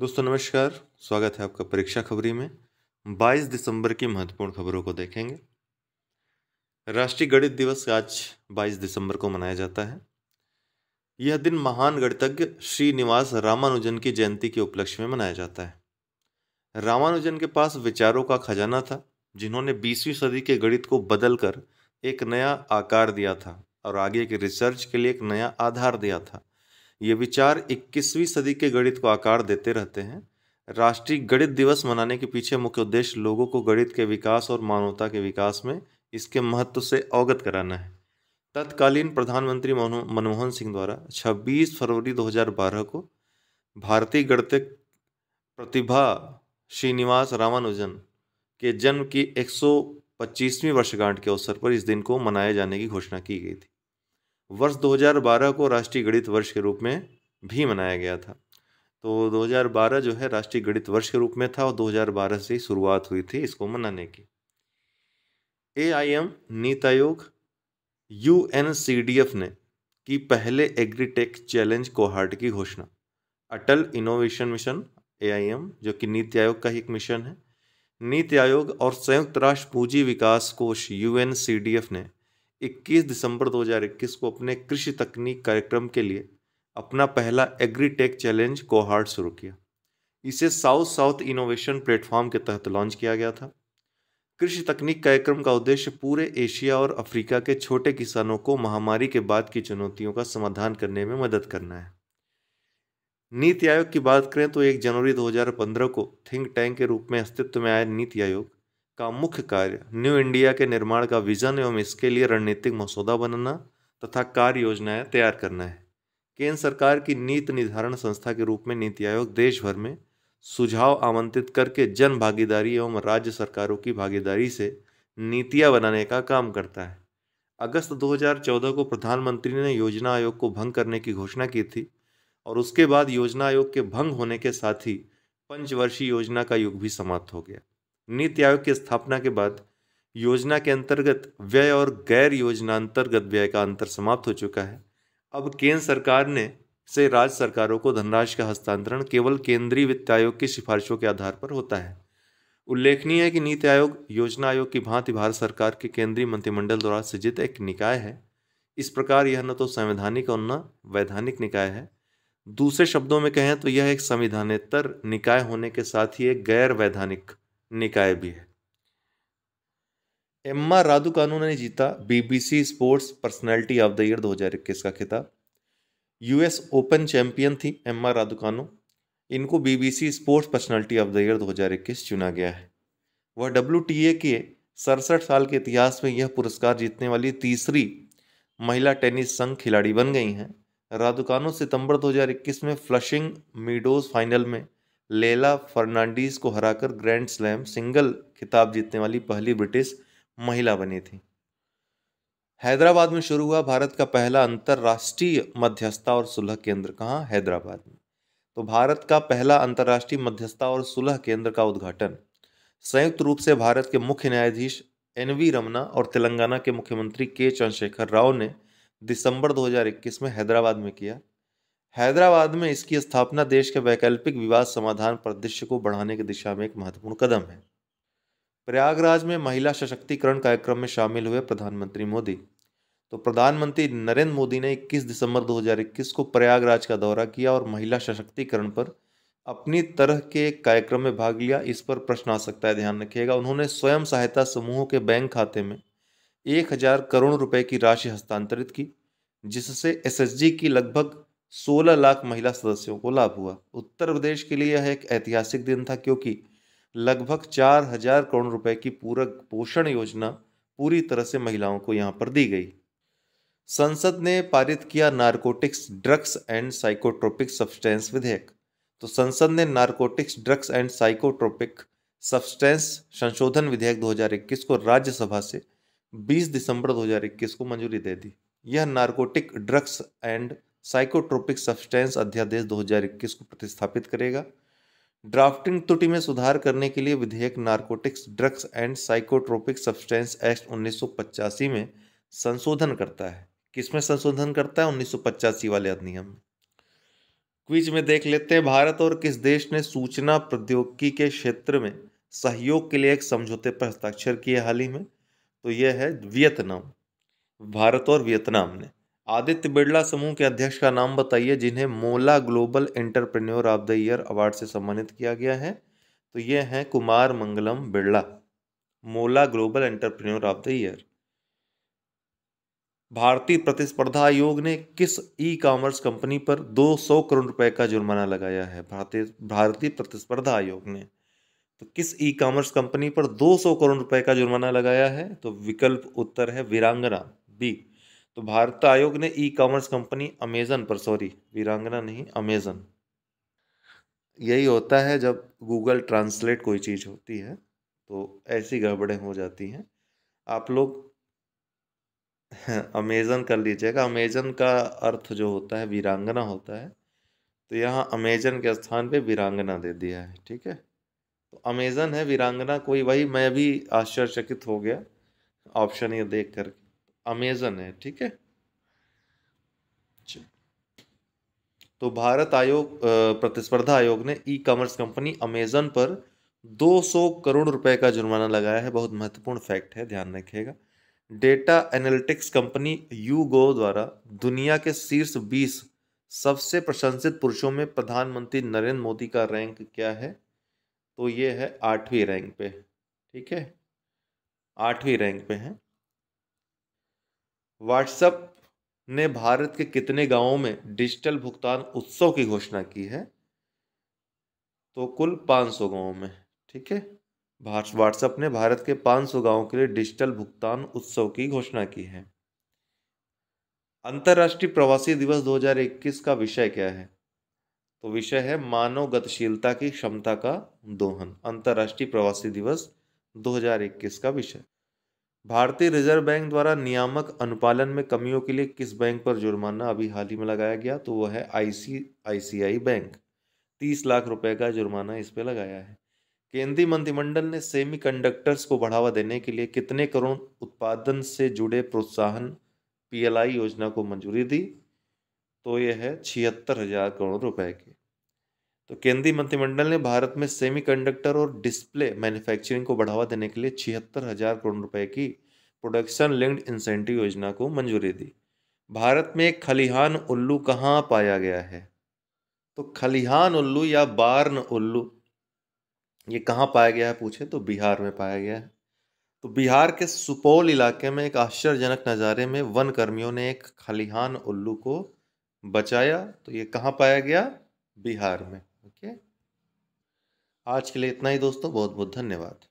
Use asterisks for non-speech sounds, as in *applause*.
दोस्तों नमस्कार स्वागत है आपका परीक्षा खबरी में 22 दिसंबर की महत्वपूर्ण खबरों को देखेंगे राष्ट्रीय गणित दिवस आज 22 दिसंबर को मनाया जाता है यह दिन महान गणितज्ञ श्रीनिवास रामानुजन की जयंती के उपलक्ष्य में मनाया जाता है रामानुजन के पास विचारों का खजाना था जिन्होंने बीसवीं सदी के गणित को बदलकर एक नया आकार दिया था और आगे के रिसर्च के लिए एक नया आधार दिया था ये विचार 21वीं सदी के गणित को आकार देते रहते हैं राष्ट्रीय गणित दिवस मनाने के पीछे मुख्य उद्देश्य लोगों को गणित के विकास और मानवता के विकास में इसके महत्व से अवगत कराना है तत्कालीन प्रधानमंत्री मनमोहन सिंह द्वारा 26 फरवरी 2012 को भारतीय गणित प्रतिभा श्रीनिवास रामानुजन के जन्म की 125वीं वर्षगांठ के अवसर पर इस दिन को मनाए जाने की घोषणा की गई थी वर्ष 2012 को राष्ट्रीय गणित वर्ष के रूप में भी मनाया गया था तो 2012 जो है राष्ट्रीय गणित वर्ष के रूप में था और 2012 से ही शुरुआत हुई थी इसको मनाने की ए I M NITI Aayog U N C D F ने की पहले एग्रीटेक चैलेंज कोहार्ट की घोषणा Atal innovation mission A I M जो कि नीति आयोग का ही एक मिशन है नीति आयोग और संयुक्त राष्ट्र पूंजी विकास कोष U N C D F ने 21 दिसंबर 2021 को अपने कृषि तकनीक कार्यक्रम के लिए अपना पहला एग्रीटेक चैलेंज कोहार्ड शुरू किया इसे साउथ साउथ इनोवेशन प्लेटफॉर्म के तहत लॉन्च किया गया था कृषि तकनीक कार्यक्रम का उद्देश्य पूरे एशिया और अफ्रीका के छोटे किसानों को महामारी के बाद की चुनौतियों का समाधान करने में मदद करना है नीति आयोग की बात करें तो एक जनवरी 2015 को थिंक टैंक के रूप में अस्तित्व में आए नीति आयोग का मुख्य कार्य न्यू इंडिया के निर्माण का विजन एवं इसके लिए रणनीतिक मसौदा बनाना तथा कार्य योजनाएं तैयार करना है केंद्र सरकार की नीति निर्धारण संस्था के रूप में नीति आयोग देश भर में सुझाव आमंत्रित करके जन भागीदारी एवं राज्य सरकारों की भागीदारी से नीतियां बनाने का काम करता है अगस्त 2014 को प्रधानमंत्री ने योजना आयोग को भंग करने की घोषणा की थी और उसके बाद योजना आयोग के भंग होने के साथ ही पंचवर्षीय योजना का युग भी समाप्त हो गया नीति आयोग की स्थापना के बाद योजना के अंतर्गत व्यय और गैर योजना अंतर्गत व्यय का अंतर समाप्त हो चुका है अब केंद्र सरकार ने से राज्य सरकारों को धनराशि का हस्तांतरण केवल केंद्रीय वित्त आयोग की सिफारिशों के आधार पर होता है उल्लेखनीय है कि नीति आयोग योजना आयोग की भांति भारत सरकार के केंद्रीय मंत्रिमंडल द्वारा सृजित एक निकाय है इस प्रकार यह न तो संवैधानिक और न वैधानिक निकाय है दूसरे शब्दों में कहें तो यह एक संविधानेतर निकाय होने के साथ ही एक गैर वैधानिक निकाय भी है एम्मा राधू कानू ने जीता BBC sports personality of the year 2021 का खिताब यूएस ओपन चैंपियन थी एम्मा राधू कानू इनको BBC sports personality of the year 2021 चुना गया है वह डब्ल्यू के सड़सठ साल के इतिहास में यह पुरस्कार जीतने वाली तीसरी महिला टेनिस संघ खिलाड़ी बन गई हैं राधुकानो सितंबर 2021 में फ्लशिंग मीडोज फाइनल में लेला फर्नांडीज को हराकर ग्रैंड स्लैम सिंगल खिताब जीतने वाली पहली ब्रिटिश महिला बनी थी हैदराबाद में शुरू हुआ भारत का पहला अंतर्राष्ट्रीय मध्यस्थता और सुलह केंद्र कहाँ हैदराबाद में तो भारत का पहला अंतर्राष्ट्रीय मध्यस्थता और सुलह केंद्र का उद्घाटन संयुक्त रूप से भारत के मुख्य न्यायाधीश एन वी रमना और तेलंगाना के मुख्यमंत्री के चंद्रशेखर राव ने दिसंबर 2021 में हैदराबाद में किया हैदराबाद में इसकी स्थापना देश के वैकल्पिक विवाद समाधान परिदृश्य को बढ़ाने की दिशा में एक महत्वपूर्ण कदम है प्रयागराज में महिला सशक्तिकरण कार्यक्रम में शामिल हुए प्रधानमंत्री मोदी तो प्रधानमंत्री नरेंद्र मोदी ने 21 दिसंबर 2021 को प्रयागराज का दौरा किया और महिला सशक्तिकरण पर अपनी तरह के कार्यक्रम में भाग लिया इस पर प्रश्न आ सकता है ध्यान रखिएगा उन्होंने स्वयं सहायता समूहों के बैंक खाते में एक हजार करोड़ रुपए की राशि हस्तांतरित की जिससे एसएसजी की लगभग सोलह लाख महिला सदस्यों को लाभ हुआ उत्तर प्रदेश के लिए यह एक ऐतिहासिक दिन था क्योंकि लगभग चार हजार करोड़ रुपए की पूरक पोषण योजना पूरी तरह से महिलाओं को यहाँ पर दी गई संसद ने पारित किया narcotics drugs and psychotropic substance विधेयक तो संसद ने narcotics drugs and psychotropic substance संशोधन विधेयक 2021 को राज्यसभा से 20 दिसंबर 2021 को मंजूरी दे दी यह narcotic drugs and psychotropic substance अध्यादेश 2021 को प्रतिस्थापित करेगा ड्राफ्टिंग त्रुटि में सुधार करने के लिए विधेयक narcotics drugs and psychotropic substance act उन्नीस में संशोधन करता है किसमें संशोधन करता है उन्नीस वाले अधिनियम में क्विज में देख लेते हैं भारत और किस देश ने सूचना प्रौद्योगिकी के क्षेत्र में सहयोग के लिए एक समझौते पर हस्ताक्षर किए हाल ही में तो यह है वियतनाम भारत और वियतनाम ने आदित्य बिड़ला समूह के अध्यक्ष का नाम बताइए जिन्हें मोला global entrepreneur of the year award से सम्मानित किया गया है तो ये हैं कुमार मंगलम बिड़ला मोला global entrepreneur of the year भारतीय प्रतिस्पर्धा आयोग ने किस ई कॉमर्स कंपनी पर 200 करोड़ रुपए का जुर्माना लगाया है भारतीय भारतीय प्रतिस्पर्धा आयोग ने तो किस ई कॉमर्स कंपनी पर 200 करोड़ रुपए का जुर्माना लगाया है तो विकल्प उत्तर है वीरांगना बी तो भारत आयोग ने ई कॉमर्स कंपनी अमेजन पर सॉरी वीरांगना नहीं अमेजन यही होता है जब गूगल ट्रांसलेट कोई चीज़ होती है तो ऐसी गड़बड़ें हो जाती हैं आप लोग अमेजन *laughs* कर लीजिएगा अमेजन का अर्थ जो होता है वीरांगना होता है तो यहाँ अमेजन के स्थान पे वीरांगना दे दिया है ठीक है तो अमेजन है वीरांगना कोई वही मैं भी आश्चर्यचकित हो गया ऑप्शन ये देख करके अमेजन है ठीक है तो भारत आयोग प्रतिस्पर्धा आयोग ने ई कॉमर्स कंपनी अमेजन पर 200 करोड़ रुपए का जुर्माना लगाया है बहुत महत्वपूर्ण फैक्ट है ध्यान रखिएगा data analytics company YouGov द्वारा दुनिया के शीर्ष 20 सबसे प्रशंसित पुरुषों में प्रधानमंत्री नरेंद्र मोदी का रैंक क्या है तो ये है आठवीं रैंक पे ठीक है आठवीं रैंक पे है व्हाट्सएप ने भारत के कितने गांवों में डिजिटल भुगतान उत्सव की घोषणा की है तो कुल 500 गांवों में ठीक है व्हाट्सएप ने भारत के 500 गांवों के लिए डिजिटल भुगतान उत्सव की घोषणा की है अंतर्राष्ट्रीय प्रवासी दिवस 2021 का विषय क्या है तो विषय है मानव गतिशीलता की क्षमता का दोहन अंतर्राष्ट्रीय प्रवासी दिवस 2021 का विषय भारतीय रिजर्व बैंक द्वारा नियामक अनुपालन में कमियों के लिए किस बैंक पर जुर्माना अभी हाल ही में लगाया गया तो वह है आईसीआईसीआई बैंक तीस लाख रुपए का जुर्माना इस पर लगाया है केंद्रीय मंत्रिमंडल ने सेमी कंडक्टर्स को बढ़ावा देने के लिए कितने करोड़ उत्पादन से जुड़े प्रोत्साहन पीएलआई योजना को मंजूरी दी तो यह है छिहत्तर हजार करोड़ रुपए की तो केंद्रीय मंत्रिमंडल ने भारत में सेमीकंडक्टर और डिस्प्ले मैन्युफैक्चरिंग को बढ़ावा देने के लिए छिहत्तर हजार करोड़ रुपए की प्रोडक्शन लिंक्ड इंसेंटिव योजना को मंजूरी दी भारत में खलिहान उल्लू कहाँ पाया गया है तो खलिहान उल्लू या बार्न उल्लू ये कहाँ पाया गया है पूछे तो बिहार में पाया गया है तो बिहार के सुपौल इलाके में एक आश्चर्यजनक नज़ारे में वन कर्मियों ने एक खलिहान उल्लू को बचाया तो ये कहाँ पाया गया बिहार में आज के लिए इतना ही दोस्तों बहुत बहुत धन्यवाद